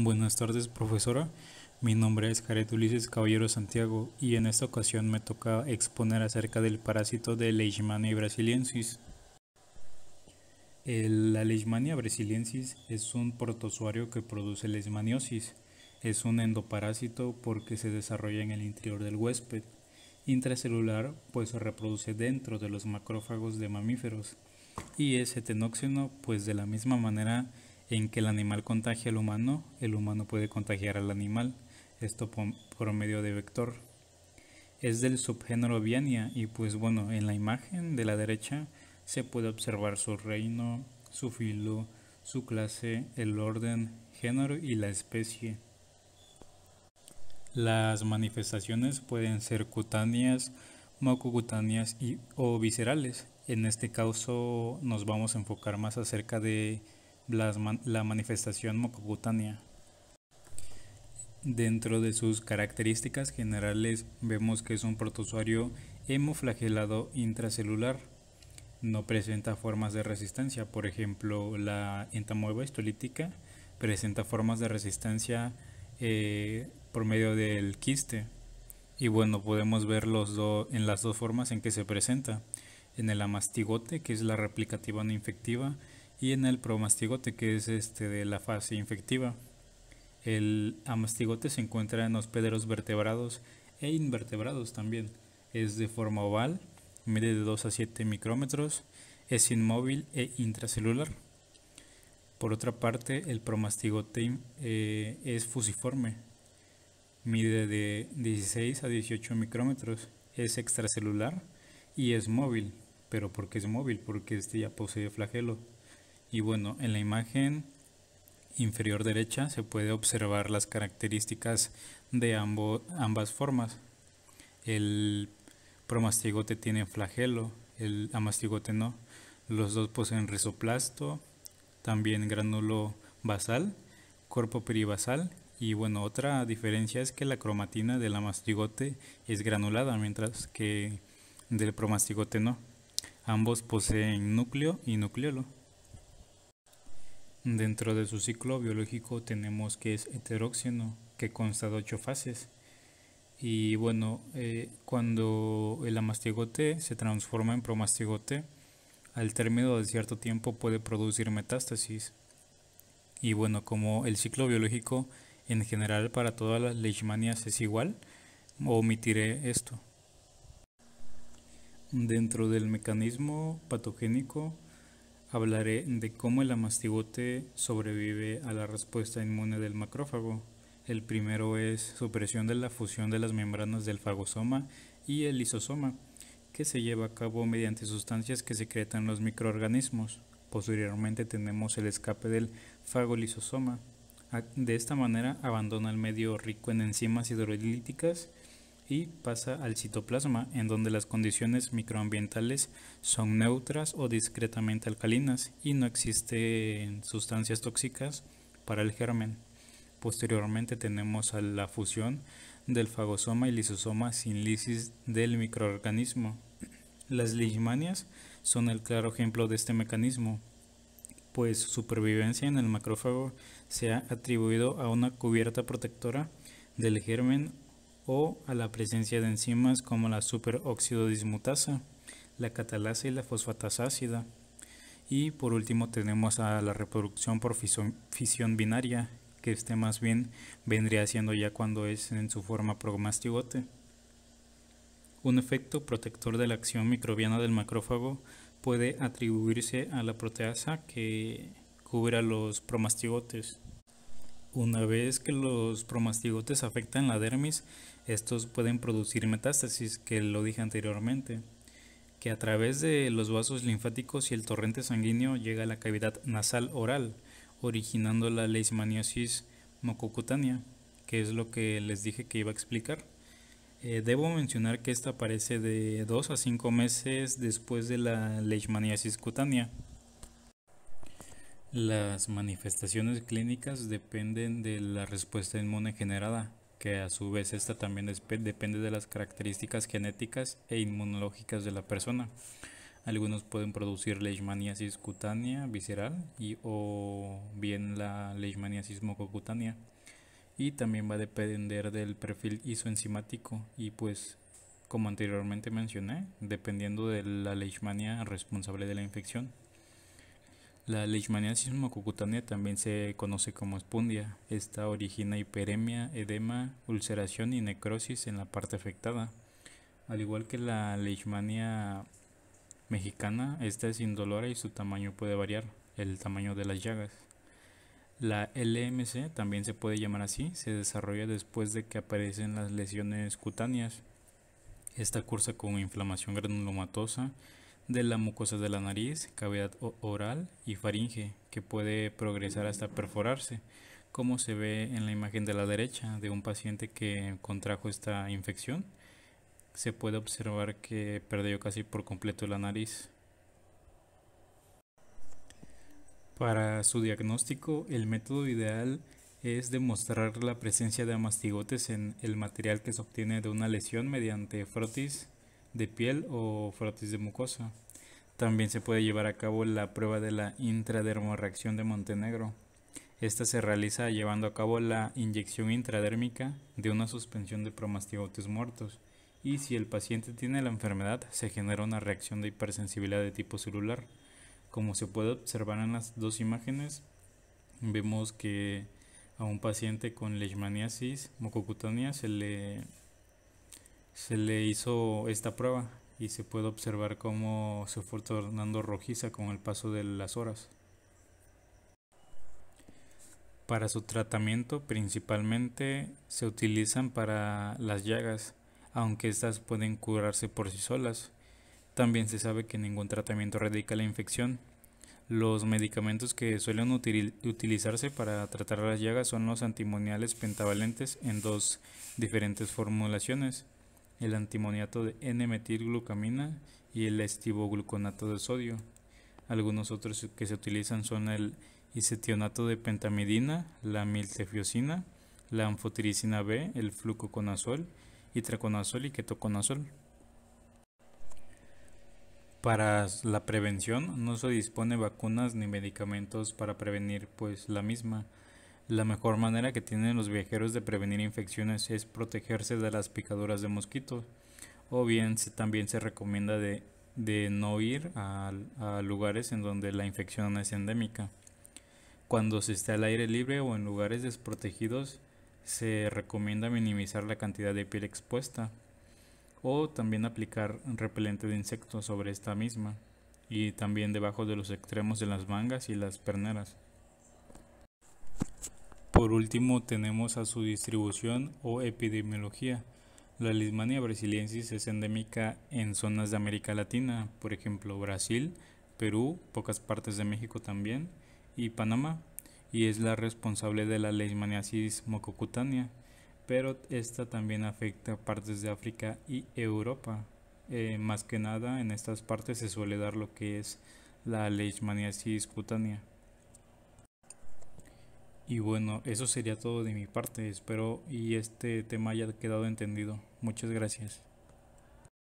Buenas tardes, profesora. Mi nombre es Jared Ulises Caballero Santiago y en esta ocasión me toca exponer acerca del parásito de Leishmania brasiliensis. la Leishmania brasiliensis es un protozoario que produce leishmaniosis. Es un endoparásito porque se desarrolla en el interior del huésped intracelular, pues se reproduce dentro de los macrófagos de mamíferos. Y es etenóxeno, pues de la misma manera en que el animal contagia al humano, el humano puede contagiar al animal, esto por, medio de vector. Es del subgénero Viania y pues bueno, en la imagen de la derecha se puede observar su reino, su filo, su clase, el orden, género y la especie. Las manifestaciones pueden ser cutáneas, mucocutáneas y, o viscerales. En este caso nos vamos a enfocar más acerca de la manifestación mococutánea. Dentro de sus características generales vemos que es un protozoario hemoflagelado intracelular. No presenta formas de resistencia, por ejemplo, la entamoeba histolítica presenta formas de resistencia eh, por medio del quiste. Y bueno, podemos ver los en las dos formas en que se presenta. En el amastigote, que es la replicativa no infectiva, y en el promastigote, que es este de la fase infectiva. El amastigote se encuentra en hospederos vertebrados e invertebrados también. Es de forma oval, mide de 2 a 7 micrómetros, es inmóvil e intracelular. Por otra parte, el promastigote eh, es fusiforme, mide de 16 a 18 micrómetros, es extracelular y es móvil. ¿Pero por qué es móvil? Porque este ya posee flagelo. Y bueno, en la imagen inferior derecha se puede observar las características de ambas formas. El promastigote tiene flagelo, el amastigote no. Los dos poseen rizoplasto, también granulo basal, cuerpo peribasal y bueno, otra diferencia es que la cromatina del amastigote es granulada, mientras que del promastigote no. Ambos poseen núcleo y nucleolo. Dentro de su ciclo biológico tenemos que es heteróxeno, que consta de ocho fases. Y bueno, eh, cuando el amastigote se transforma en promastigote, al término de cierto tiempo puede producir metástasis. Y bueno, como el ciclo biológico en general para todas las leishmanias es igual, omitiré esto. Dentro del mecanismo patogénico, hablaré de cómo el amastigote sobrevive a la respuesta inmune del macrófago. El primero es supresión de la fusión de las membranas del fagosoma y el lisosoma, que se lleva a cabo mediante sustancias que secretan los microorganismos. Posteriormente tenemos el escape del fagolisosoma. De esta manera abandona el medio rico en enzimas hidrolíticas y pasa al citoplasma, en donde las condiciones microambientales son neutras o discretamente alcalinas y no existen sustancias tóxicas para el germen. Posteriormente tenemos a la fusión del fagosoma y lisosoma sin lisis del microorganismo. Las leishmanias son el claro ejemplo de este mecanismo, pues su supervivencia en el macrófago se ha atribuido a una cubierta protectora del germen o a la presencia de enzimas como la superóxido dismutasa, la catalasa y la fosfatasa ácida. Y por último tenemos a la reproducción por fisión binaria, que este más bien vendría siendo ya cuando es en su forma promastigote. Un efecto protector de la acción microbiana del macrófago puede atribuirse a la proteasa que cubre a los promastigotes. Una vez que los promastigotes afectan la dermis, estos pueden producir metástasis, que lo dije anteriormente, que a través de los vasos linfáticos y el torrente sanguíneo llega a la cavidad nasal oral, originando la leishmaniosis mucocutánea, que es lo que les dije que iba a explicar. Eh, debo mencionar que esta aparece de 2 a 5 meses después de la leishmaniasis cutánea. Las manifestaciones clínicas dependen de la respuesta inmune generada, que a su vez esta también depende de las características genéticas e inmunológicas de la persona. Algunos pueden producir leishmaniasis cutánea visceral y, o bien la leishmaniasis mucocutánea. Y también va a depender del perfil isoenzimático y pues como anteriormente mencioné, dependiendo de la leishmania responsable de la infección. La leishmaniasis mucocutánea también se conoce como espundia. Esta origina hiperemia, edema, ulceración y necrosis en la parte afectada. Al igual que la leishmania mexicana, esta es indolora y su tamaño puede variar, el tamaño de las llagas. La LMC, también se puede llamar así, se desarrolla después de que aparecen las lesiones cutáneas. Esta cursa con inflamación granulomatosa de la mucosa de la nariz, cavidad oral y faringe, que puede progresar hasta perforarse, como se ve en la imagen de la derecha de un paciente que contrajo esta infección. Se puede observar que perdió casi por completo la nariz. Para su diagnóstico, el método ideal es demostrar la presencia de amastigotes en el material que se obtiene de una lesión mediante frotis de piel o frotis de mucosa. También se puede llevar a cabo la prueba de la intradermoreacción de Montenegro. Esta se realiza llevando a cabo la inyección intradérmica de una suspensión de promastigotes muertos y si el paciente tiene la enfermedad se genera una reacción de hipersensibilidad de tipo celular. Como se puede observar en las dos imágenes, vemos que a un paciente con leishmaniasis mucocutánea se le se le hizo esta prueba y se puede observar cómo se fue tornando rojiza con el paso de las horas. Para su tratamiento principalmente se utilizan para las llagas, aunque estas pueden curarse por sí solas. También se sabe que ningún tratamiento radica la infección. Los medicamentos que suelen utilizarse para tratar las llagas son los antimoniales pentavalentes en dos diferentes formulaciones el antimoniato de N-metilglucamina y el estibogluconato de sodio. Algunos otros que se utilizan son el isetionato de pentamidina, la miltefiosina, la anfotiricina B, el flucoconazol, itraconazol y ketoconazol. Para la prevención no se dispone vacunas ni medicamentos para prevenir pues la misma. La mejor manera que tienen los viajeros de prevenir infecciones es protegerse de las picaduras de mosquitos. O bien también se recomienda de, no ir a, lugares en donde la infección es endémica. Cuando se esté al aire libre o en lugares desprotegidos, se recomienda minimizar la cantidad de piel expuesta o también aplicar repelente de insectos sobre esta misma y también debajo de los extremos de las mangas y las perneras. Por último tenemos a su distribución o epidemiología. La Lismania brasiliensis es endémica en zonas de América Latina, por ejemplo Brasil, Perú, pocas partes de México también, y Panamá, y es la responsable de la leishmaniasis mococutánea, pero esta también afecta partes de África y Europa. Eh, más que nada en estas partes se suele dar lo que es la leishmaniasis cutánea. Y bueno, eso sería todo de mi parte, espero y este tema haya quedado entendido. Muchas gracias.